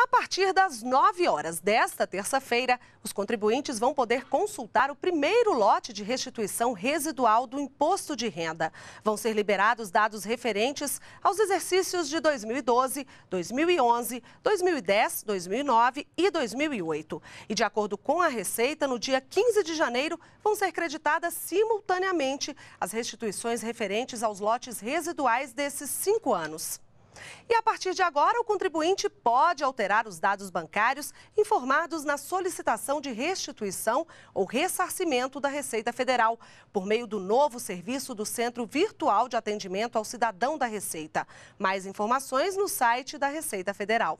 A partir das 9 horas desta terça-feira, os contribuintes vão poder consultar o primeiro lote de restituição residual do imposto de renda. Vão ser liberados dados referentes aos exercícios de 2012, 2011, 2010, 2009 e 2008. E de acordo com a Receita, no dia 15 de janeiro vão ser creditadas simultaneamente as restituições referentes aos lotes residuais desses cinco anos. E a partir de agora, o contribuinte pode alterar os dados bancários informados na solicitação de restituição ou ressarcimento da Receita Federal, por meio do novo serviço do Centro Virtual de Atendimento ao Cidadão da Receita. Mais informações no site da Receita Federal.